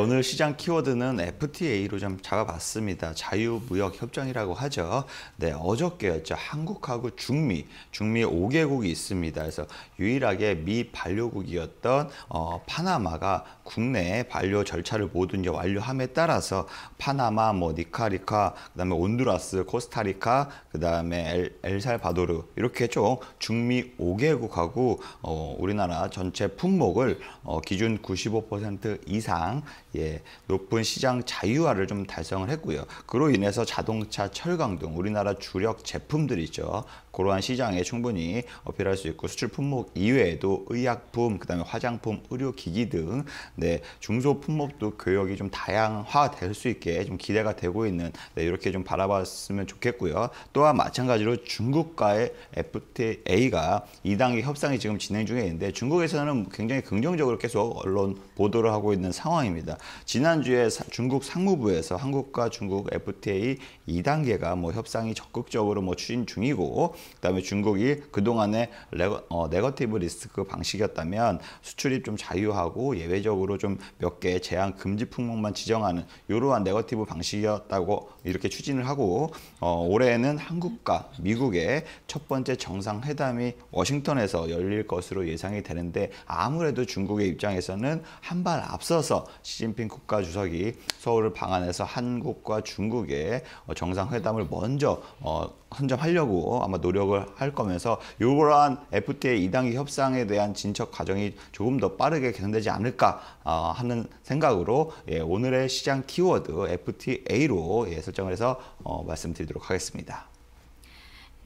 오늘 시장 키워드는 FTA로 좀 잡아봤습니다. 자유무역협정이라고 하죠. 네, 어저께였죠. 한국하고 중미, 중미 5개국이 있습니다. 그래서 유일하게 미 반려국이었던 어, 파나마가 국내 반려 절차를 모두 이제 완료함에 따라서 파나마, 뭐 니카리카, 그다음에 온두라스, 코스타리카, 그다음에 엘, 살바도르 이렇게 좀 중미 5개국하고 어, 우리나라 전체 품목을 어, 기준 95% 이상 예, 높은 시장 자유화를 좀 달성을 했고요. 그로 인해서 자동차, 철강 등 우리나라 주력 제품들이죠. 그러한 시장에 충분히 어필할 수 있고 수출 품목 이외에도 의약품, 그다음에 화장품, 의료기기 등 네, 중소 품목도 교역이 좀 다양화될 수 있게 좀 기대가 되고 있는 네, 이렇게 좀 바라봤으면 좋겠고요. 또한 마찬가지로 중국과의 FTA가 2단계 협상이 지금 진행 중에 있는데 중국에서는 굉장히 긍정적으로 계속 언론 보도를 하고 있는 상황입니다. 지난주에 사, 중국 상무부에서 한국과 중국 FTA 2단계가 뭐 협상이 적극적으로 뭐 추진 중이고 그다음에 중국이 그동안에 레거, 어, 네거티브 리스크 방식이었다면 수출입 좀 자유하고 예외적으로 좀 몇 개 제한 금지 품목만 지정하는 이러한 네거티브 방식이었다고 이렇게 추진을 하고 어, 올해에는 한국과 미국의 첫 번째 정상회담이 워싱턴에서 열릴 것으로 예상이 되는데 아무래도 중국의 입장에서는 한 발 앞서서 시진 시진핑 국가주석이 서울을 방한해서 한국과 중국의 어, 정상회담을 먼저 어, 선점하려고 아마 노력을 할 거면서 이러한 FTA 2단계 협상에 대한 진척 과정이 조금 더 빠르게 개선되지 않을까 어, 하는 생각으로 예, 오늘의 시장 키워드 FTA로 예, 설정을 해서 말씀드리도록 하겠습니다.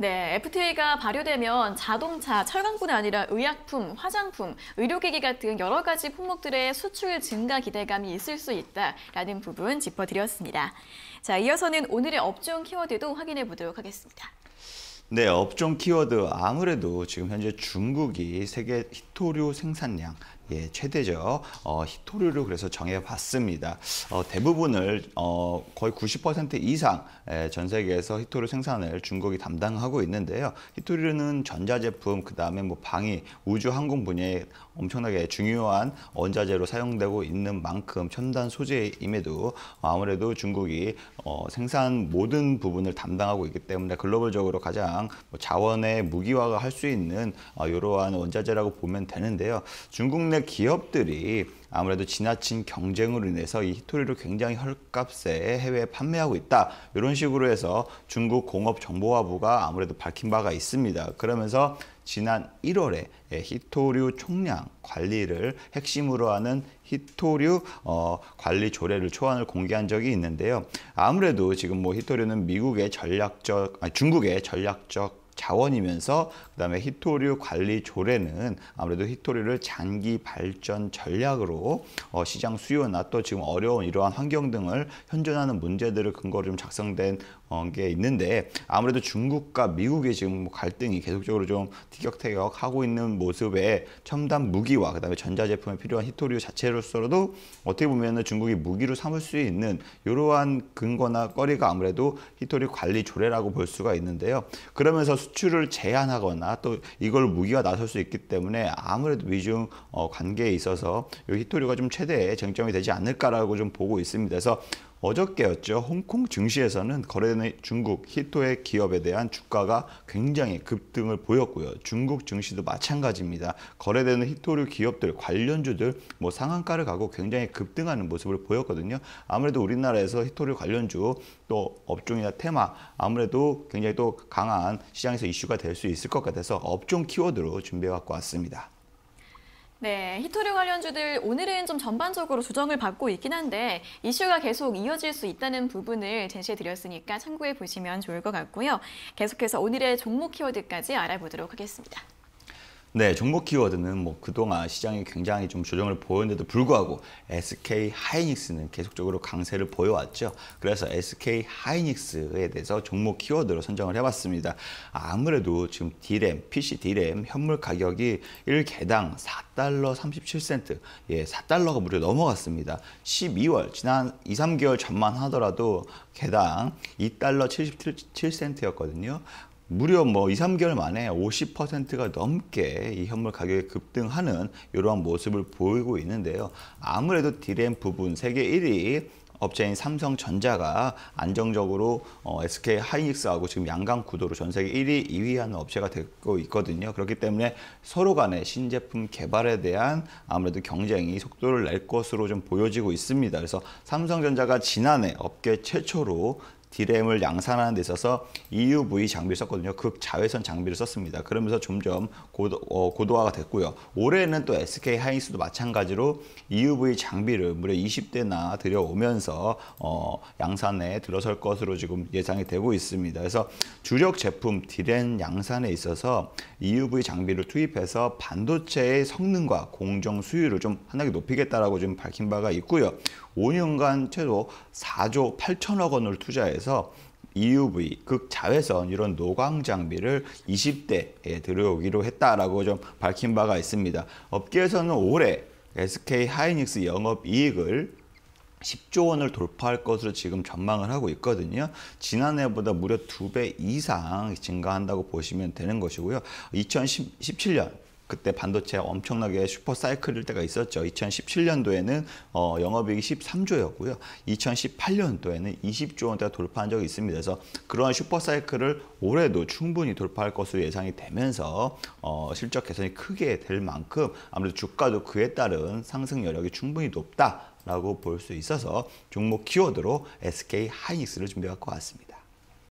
네, FTA가 발효되면 자동차, 철강뿐 아니라 의약품, 화장품, 의료기기 같은 여러 가지 품목들의 수출 증가 기대감이 있을 수 있다라는 부분 짚어드렸습니다. 자, 이어서는 오늘의 업종 키워드도 확인해 보도록 하겠습니다. 네, 업종 키워드 아무래도 지금 현재 중국이 세계 히토류 생산량 예, 최대죠 어, 히토류를 그래서 정해봤습니다. 어, 대부분을 어, 거의 90% 이상 예, 전 세계에서 히토류 생산을 중국이 담당하고 있는데요. 히토류는 전자제품, 그 다음에 뭐 방위, 우주항공 분야에 엄청나게 중요한 원자재로 사용되고 있는 만큼 첨단 소재임에도 아무래도 중국이 어, 생산 모든 부분을 담당하고 있기 때문에 글로벌적으로 가장 뭐 자원의 무기화가 할 수 있는 어, 이러한 원자재라고 보면 되는데요. 중국 내 기업들이 아무래도 지나친 경쟁으로 인해서 이 히토리를 굉장히 헐값에 해외에 판매하고 있다. 이런 식으로 해서 중국 공업정보화부가 아무래도 밝힌 바가 있습니다. 그러면서 지난 1월에 예, 히토류 총량 관리를 핵심으로 하는 히토류 어, 관리 조례를 초안을 공개한 적이 있는데요. 아무래도 지금 뭐 히토류는 미국의 전략적, 아니 중국의 전략적 자원이면서 그다음에 히토류 관리 조례는 아무래도 히토류를 장기 발전 전략으로 어, 시장 수요나 또 지금 어려운 이러한 환경 등을 현존하는 문제들을 근거로 좀 작성된 어, 게 있는데 아무래도 중국과 미국의 지금 뭐 갈등이 계속적으로 좀 티격태격하고 있는 모습에 첨단 무기와 그다음에 전자제품에 필요한 히토류 자체로서도 어떻게 보면은 중국이 무기로 삼을 수 있는 이러한 근거나 거리가 아무래도 히토류 관리 조례라고 볼 수가 있는데요. 그러면서 수출을 제한하거나 또 이걸 무기가 나설 수 있기 때문에 아무래도 미중 어, 관계에 있어서 이히토류가좀 최대의 쟁점이 되지 않을까라고 좀 보고 있습니다. 그래서 어저께였죠. 홍콩 증시에서는 거래된 중국 히토의 기업에 대한 주가가 굉장히 급등을 보였고요. 중국 증시도 마찬가지입니다. 거래되는 히토류 기업들, 관련주들 뭐 상한가를 가고 굉장히 급등하는 모습을 보였거든요. 아무래도 우리나라에서 히토류 관련주 또 업종이나 테마 아무래도 굉장히 또 강한 시장에서 이슈가 될 수 있을 것 같아서 업종 키워드로 준비해 갖고 왔습니다. 네, 히토류 관련주들 오늘은 좀 전반적으로 조정을 받고 있긴 한데 이슈가 계속 이어질 수 있다는 부분을 제시해 드렸으니까 참고해 보시면 좋을 것 같고요. 계속해서 오늘의 종목 키워드까지 알아보도록 하겠습니다. 네, 종목 키워드는 뭐 그동안 시장이 굉장히 좀 조정을 보였는데도 불구하고 SK 하이닉스는 계속적으로 강세를 보여왔죠. 그래서 SK 하이닉스에 대해서 종목 키워드로 선정을 해봤습니다. 아무래도 지금 D램, PC D램 현물 가격이 1개당 4달러 37센트, 예, 4달러가 무려 넘어갔습니다. 12월, 지난 2, 3개월 전만 하더라도 개당 2달러 77센트였거든요. 무려 뭐 2, 3개월 만에 50%가 넘게 이 현물 가격이 급등하는 이러한 모습을 보이고 있는데요. 아무래도 디램 부분 세계 1위 업체인 삼성전자가 안정적으로 어, SK 하이닉스하고 지금 양강 구도로 전 세계 1위, 2위 하는 업체가 되고 있거든요. 그렇기 때문에 서로 간의 신제품 개발에 대한 아무래도 경쟁이 속도를 낼 것으로 좀 보여지고 있습니다. 그래서 삼성전자가 지난해 업계 최초로 디램을 양산하는 데 있어서 EUV 장비를 썼거든요. 극자외선 장비를 썼습니다. 그러면서 점점 고도, 어, 고도화가 됐고요. 올해는 또 SK 하이닉스도 마찬가지로 EUV 장비를 무려 20대나 들여오면서 어, 양산에 들어설 것으로 지금 예상이 되고 있습니다. 그래서 주력 제품 디램 양산에 있어서 EUV 장비를 투입해서 반도체의 성능과 공정 수율을 좀하나게 높이겠다라고 지금 밝힌 바가 있고요. 5년간 최소 4조 8천억 원을 투자해서 EUV, 극자외선 이런 노광 장비를 20대에 들어오기로 했다라고 좀 밝힌 바가 있습니다. 업계에서는 올해 SK 하이닉스 영업 이익을 10조 원을 돌파할 것으로 지금 전망을 하고 있거든요. 지난해보다 무려 두배 이상 증가한다고 보시면 되는 것이고요. 2017년 그때 반도체 엄청나게 슈퍼 사이클일 때가 있었죠. 2017년도에는 어, 영업이익이 13조였고요. 2018년도에는 20조 원대가 돌파한 적이 있습니다. 그래서 그러한 슈퍼 사이클을 올해도 충분히 돌파할 것으로 예상이 되면서 어, 실적 개선이 크게 될 만큼 아무래도 주가도 그에 따른 상승 여력이 충분히 높다. 라고 볼 수 있어서 종목 키워드로 SK 하이닉스를 준비해 갖고 왔습니다.